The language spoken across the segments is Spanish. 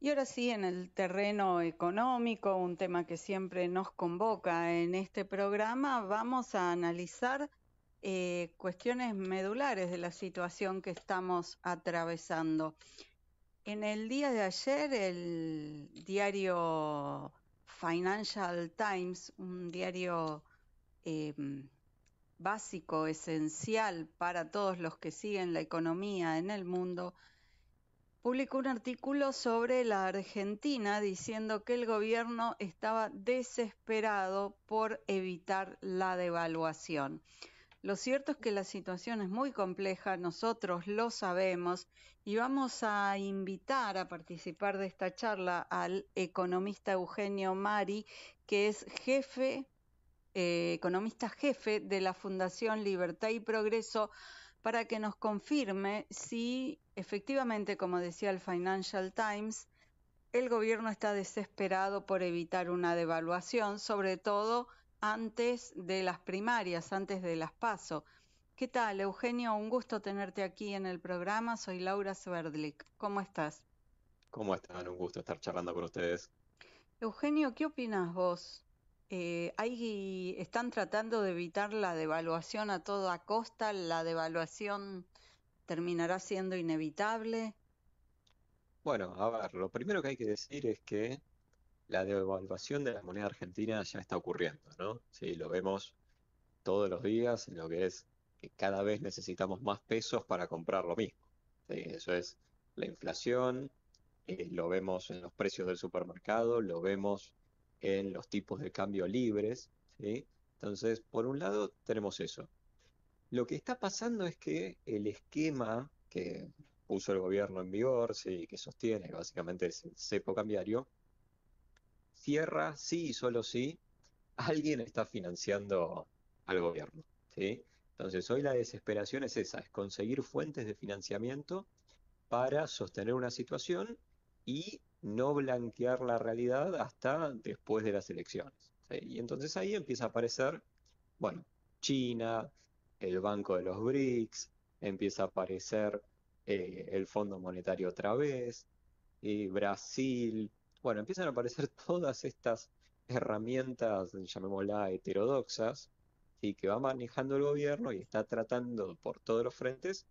Y ahora sí, en el terreno económico, un tema que siempre nos convoca en este programa, vamos a analizar eh, cuestiones medulares de la situación que estamos atravesando. En el día de ayer, el diario Financial Times, un diario em, básico, esencial para todos los que siguen la economía en el mundo, publicó un artículo sobre la Argentina diciendo que el gobierno estaba desesperado por evitar la devaluación. Lo cierto es que la situación es muy compleja, nosotros lo sabemos y vamos a invitar a participar de esta charla al economista Eugenio Mari, que es jefe, eh, economista jefe de la Fundación Libertad y Progreso, para que nos confirme si efectivamente, como decía el Financial Times, el gobierno está desesperado por evitar una devaluación, sobre todo antes de las primarias, antes de las PASO. ¿Qué tal, Eugenio? Un gusto tenerte aquí en el programa. Soy Laura Sverdlik. ¿Cómo estás? ¿Cómo están? Un gusto estar charlando con ustedes. Eugenio, ¿qué opinas vos? Eh, están tratando de evitar la devaluación a toda costa, la devaluación terminará siendo inevitable. Bueno, a ver, lo primero que hay que decir es que la devaluación de la moneda argentina ya está ocurriendo, ¿no? Sí, lo vemos todos los días lo que es que cada vez necesitamos más pesos para comprar lo mismo. eso es la inflación, eh, lo vemos en los precios del supermercado, lo vemos en los tipos de cambio libres. ¿sí? Entonces, por un lado, tenemos eso. Lo que está pasando es que el esquema que puso el gobierno en vigor, sí, que sostiene, básicamente el cepo cambiario, cierra sí y solo si alguien está financiando al gobierno. ¿sí? Entonces, hoy la desesperación es esa, es conseguir fuentes de financiamiento para sostener una situación y no blanquear la realidad hasta después de las elecciones. Y entonces ahí empieza a aparecer, bueno, China, el Banco de los BRICS, empieza a aparecer eh, el Fondo Monetario otra vez, y Brasil, bueno, empiezan a aparecer todas estas herramientas, llamémoslas heterodoxas, y que va manejando el gobierno y está tratando por todos los frentes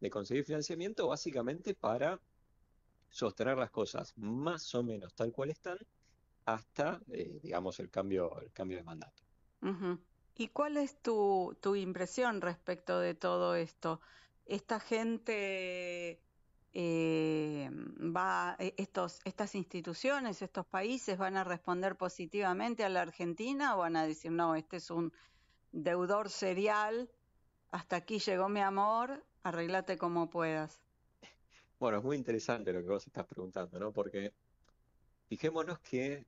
de conseguir financiamiento básicamente para sostener las cosas más o menos tal cual están hasta, eh, digamos, el cambio, el cambio de mandato. ¿Y cuál es tu, impresión respecto de todo esto? ¿Esta gente eh, va, e, estos, estas instituciones, estos países van a responder positivamente a la Argentina o van a decir, no, este es un deudor serial, hasta aquí llegó mi amor, arreglate como puedas? Bueno, es muy interesante lo que vos estás preguntando, ¿no? Porque fijémonos que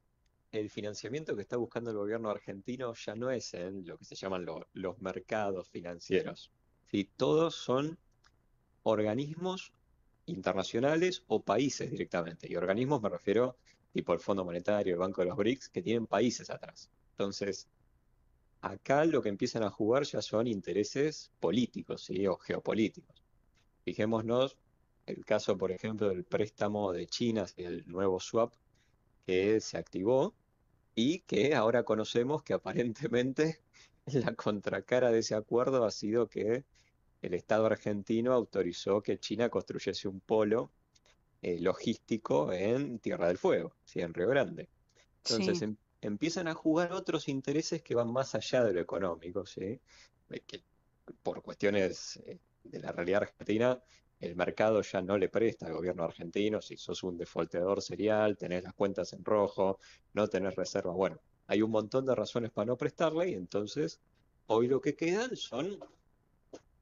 el financiamiento que está buscando el gobierno argentino ya no es en lo que se llaman los mercados financieros. ¿sí? Todos son organismos internacionales o países directamente. Y organismos me refiero tipo el Fondo Monetario, el Banco de los BRICS, que tienen países atrás. Entonces, acá lo que empiezan a jugar ya son intereses políticos ¿sí? o geopolíticos. Fijémonos el caso, por ejemplo, del préstamo de China, el nuevo swap que se activó y que ahora conocemos que aparentemente la contracara de ese acuerdo ha sido que el Estado argentino autorizó que China construyese un polo eh, logístico en Tierra del Fuego, en Río Grande. Entonces em, empiezan a jugar otros intereses que van más allá de lo económico, ¿sí? que por cuestiones eh, de la realidad argentina el mercado ya no le presta al gobierno argentino, si sos un defaultador serial, tenés las cuentas en rojo, no tenés reservas, bueno, hay un montón de razones para no prestarle y entonces hoy lo que quedan son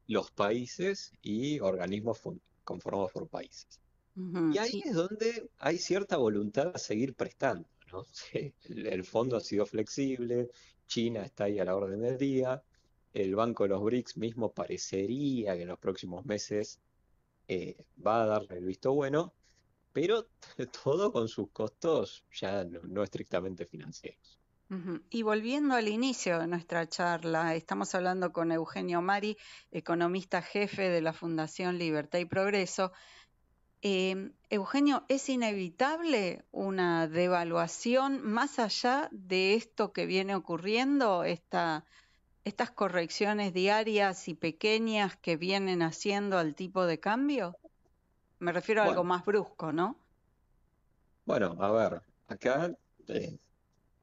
los países y organismos conformados por países. y ahí es donde hay cierta voluntad a seguir prestando. ¿no? El, el fondo ha sido flexible, China está ahí a la orden del día, el Banco de los BRICS mismo parecería que en los próximos meses eh, va a darle el visto bueno, pero todo con sus costos ya no, estrictamente financieros. Y volviendo al inicio de nuestra charla, estamos hablando con Eugenio Mari, economista jefe de la Fundación Libertad y Progreso. Em, Eugenio, ¿es inevitable una devaluación más allá de esto que viene ocurriendo, esta estas correcciones diarias y pequeñas que vienen haciendo al tipo de cambio? Me refiero a algo más brusco, ¿no? Bueno, a ver, acá eh,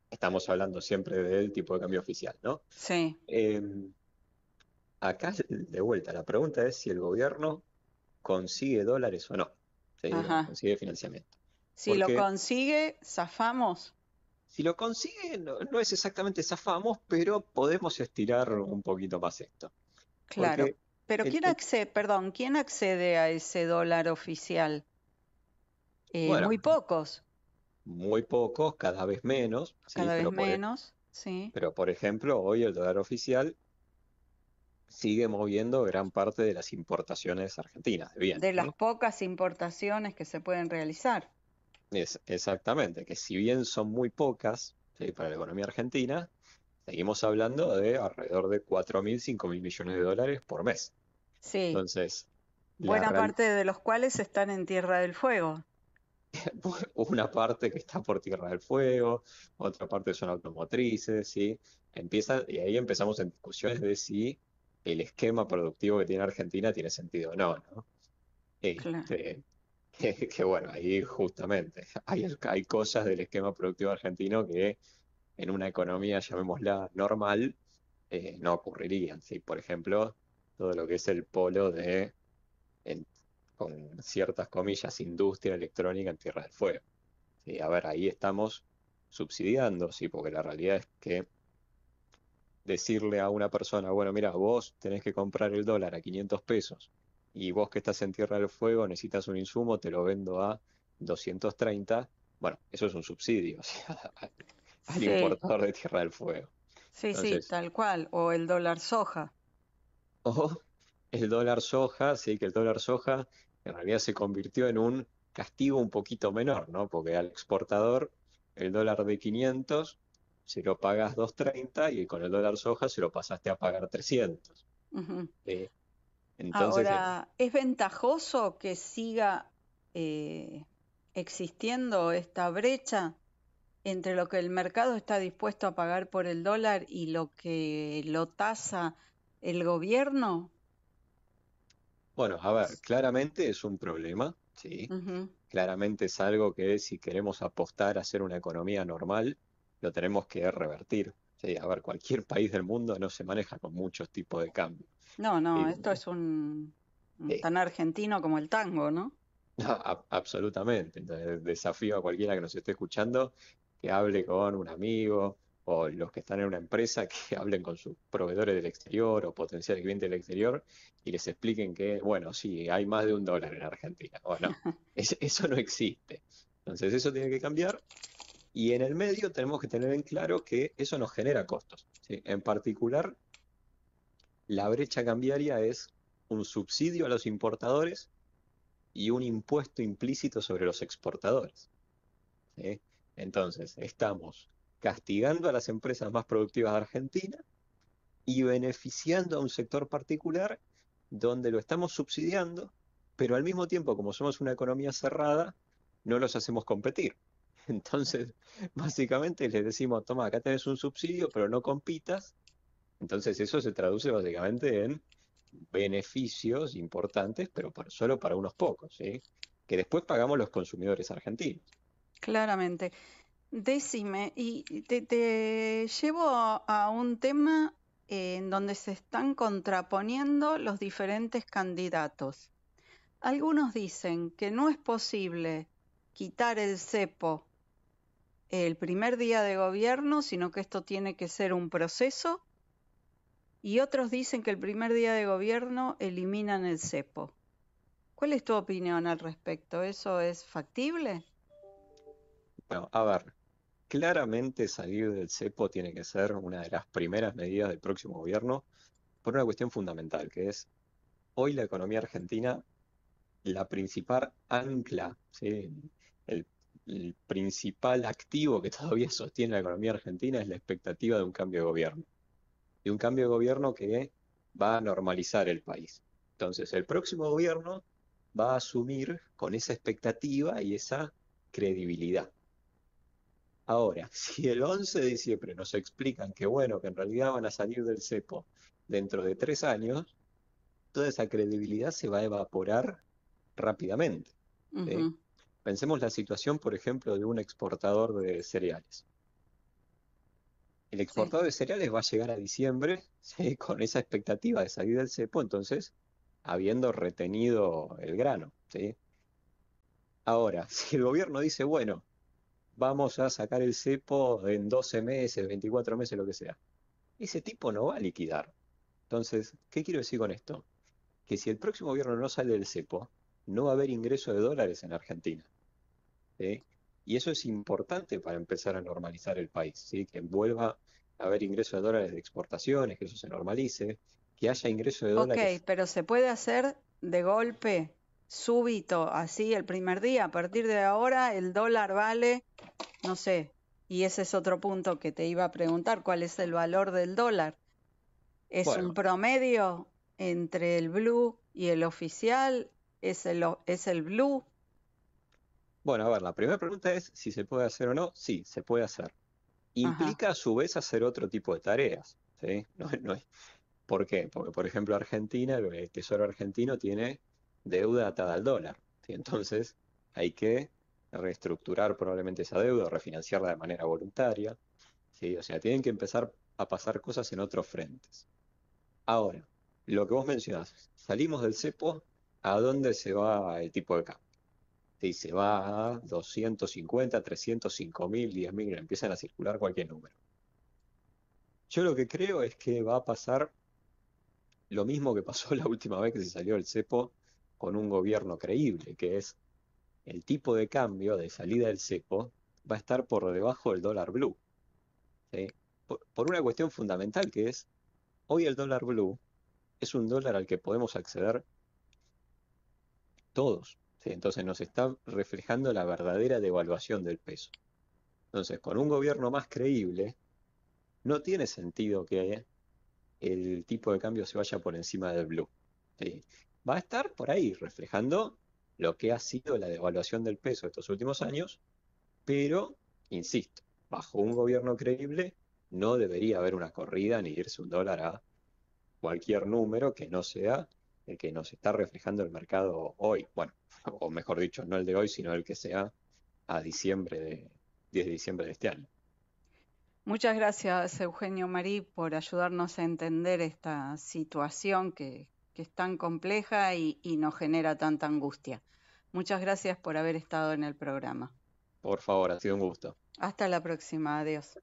estamos hablando siempre del tipo de cambio oficial, ¿no? Sí. Em, acá, de vuelta, la pregunta es si el gobierno consigue dólares o no, ¿sí? consigue financiamiento. Si lo consigue, zafamos. Si lo consiguen, no, es exactamente zafamos, pero podemos estirar un poquito más esto. Claro. pero ¿quién accede, perdón, quién accede a ese dólar oficial? Eh, muy pocos. Muy pocos, cada vez menos. Cada vez e-, menos, sí. Pero por ejemplo, hoy el dólar oficial sigue moviendo gran parte de las importaciones argentinas de De las pocas importaciones que se pueden realizar exactamente, que si bien son muy pocas para la economía argentina, seguimos hablando de alrededor de 4.000, 5.000 millones de dólares por mes. Sí. Entonces. Buena parte de los cuales están en Tierra del Fuego. Una parte que está por Tierra del Fuego, otra parte son automotrices, ¿sí? Empieza, y ahí empezamos en discusiones de si el esquema productivo que tiene Argentina tiene sentido o no, ¿no? claro. Este, que bueno, ahí justamente hay, cosas del esquema productivo argentino que en una economía, llamémosla normal, eh, no ocurrirían. Por ejemplo, todo lo que es el polo de, con ciertas comillas, industria electrónica en Tierra del Fuego. A ver, ahí estamos subsidiando, ¿sí? porque la realidad es que decirle a una persona, bueno, mira, vos tenés que comprar el dólar a 500 pesos y vos que estás en Tierra del Fuego necesitas un insumo, te lo vendo a 230, bueno, eso es un subsidio al importador de Tierra del Fuego. Sí, sí, tal cual, o el dólar soja. O el dólar soja, sí, que el dólar soja en realidad se convirtió en un castigo un poquito menor, ¿no? Porque al exportador el dólar de 500 se lo pagas 230 y con el dólar soja se lo pasaste a pagar 300. Ahora, ¿es ventajoso que siga eh, existiendo esta brecha entre lo que el mercado está dispuesto a pagar por el dólar y lo que lo tasa el gobierno? Bueno, a ver, claramente es un problema, sí. Claramente es algo que si queremos apostar a ser una economía normal, lo tenemos que revertir. Sí, a ver, cualquier país del mundo no se maneja con muchos tipos de cambios. No, no, esto es un, tan argentino como el tango, ¿no? no absolutamente. Entonces, desafío a cualquiera que nos esté escuchando que hable con un amigo o los que están en una empresa que hablen con sus proveedores del exterior o potenciales clientes del exterior y les expliquen que, bueno, sí, hay más de un dólar en Argentina. Bueno, no, eso no existe. Entonces eso tiene que cambiar y en el medio tenemos que tener en claro que eso nos genera costos. En particular, la brecha cambiaria es un subsidio a los importadores y un impuesto implícito sobre los exportadores. Entonces, estamos castigando a las empresas más productivas de Argentina y beneficiando a un sector particular donde lo estamos subsidiando, pero al mismo tiempo, como somos una economía cerrada, no los hacemos competir. Entonces, básicamente les decimos, toma, acá tenés un subsidio, pero no compitas. Entonces eso se traduce básicamente en beneficios importantes, pero solo para unos pocos, que después pagamos los consumidores argentinos. Claramente. Decime, y te llevo a un tema eh, en donde se están contraponiendo los diferentes candidatos. Algunos dicen que no es posible quitar el cepo el primer día de gobierno, sino que esto tiene que ser un proceso. Y otros dicen que el primer día de gobierno eliminan el cepo. ¿Cuál es tu opinión al respecto? ¿Eso es factible? Bueno, a ver, claramente salir del cepo tiene que ser una de las primeras medidas del próximo gobierno por una cuestión fundamental, que es hoy la economía argentina, la principal ancla, ¿sí? el el principal activo que todavía sostiene la economía argentina es la expectativa de un cambio de gobierno. Y un cambio de gobierno que va a normalizar el país. Entonces, el próximo gobierno va a asumir con esa expectativa y esa credibilidad. Ahora, si el 11 de diciembre nos explican que bueno, que en realidad van a salir del cepo dentro de tres años, toda esa credibilidad se va a evaporar rápidamente. Pensemos la situación, por ejemplo, de un exportador de cereales. El exportador de cereales va a llegar a diciembre con esa expectativa de salir del cepo, entonces habiendo retenido el grano. Ahora, si el gobierno dice, bueno, vamos a sacar el cepo en 12 meses, 24 meses, lo que sea, ese tipo no va a liquidar. Entonces, ¿qué quiero decir con esto? Que si el próximo gobierno no sale del cepo, no va a haber ingreso de dólares en Argentina. Y eso es importante para empezar a normalizar el país, que vuelva a haber ingreso de dólares de exportaciones, que eso se normalice, que haya ingreso de dólares. Ok, pero se puede hacer de golpe, súbito, así el primer día. A partir de ahora el dólar vale, no sé, y ese es otro punto que te iba a preguntar, ¿cuál es el valor del dólar? ¿Es un promedio entre el blue y el oficial? ¿Es el, ¿Es el blue? Bueno, a ver, la primera pregunta es si se puede hacer o no. Sí, se puede hacer. Implica a su vez hacer otro tipo de tareas. ¿Por qué? Porque, por ejemplo, Argentina, el Tesoro argentino tiene deuda atada al dólar. Entonces, hay que reestructurar probablemente esa deuda, refinanciarla de manera voluntaria. ¿sí? O sea, tienen que empezar a pasar cosas en otros frentes. Ahora, lo que vos mencionás, salimos del cepo, ¿a dónde se va el tipo de cambio? y se va a 250, 305 mil, 10 mil, empiezan a circular cualquier número. Yo lo que creo es que va a pasar lo mismo que pasó la última vez que se salió el cepo con un gobierno creíble, que es el tipo de cambio de salida del cepo va a estar por debajo del dólar blue. por una cuestión fundamental que es, hoy el dólar blue es un dólar al que podemos acceder todos. Entonces nos está reflejando la verdadera devaluación del peso. Entonces, con un gobierno más creíble, no tiene sentido que el tipo de cambio se vaya por encima del blue. Va a estar por ahí reflejando lo que ha sido la devaluación del peso estos últimos años, pero, insisto, bajo un gobierno creíble no debería haber una corrida ni irse un dólar a cualquier número que no sea el que nos está reflejando el mercado hoy, bueno, o mejor dicho, no el de hoy, sino el que sea a diciembre de 10 de diciembre de este año. Muchas gracias, Eugenio Marí, por ayudarnos a entender esta situación que, es tan compleja y, y, nos genera tanta angustia. Muchas gracias por haber estado en el programa. Por favor, ha sido un gusto. Hasta la próxima, adiós.